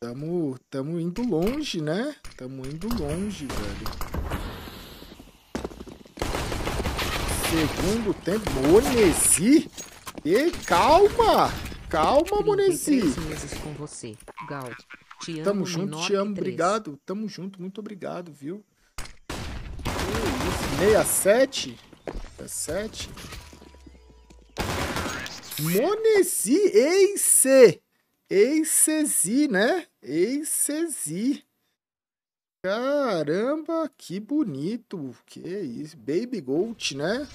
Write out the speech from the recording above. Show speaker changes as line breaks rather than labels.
Tamo, tamo indo longe, né? Tamo indo longe, velho.
Segundo tempo. Monesi? E calma! Calma, Monesi! com você, Gal. Te amo, Tamo junto, te amo, 3. obrigado. Tamo junto, muito obrigado, viu? Que isso? 67? 67?
Monesi, ei, C! Eicesi, né? Eicesi. Caramba, que bonito. Que isso. Baby Goat, né?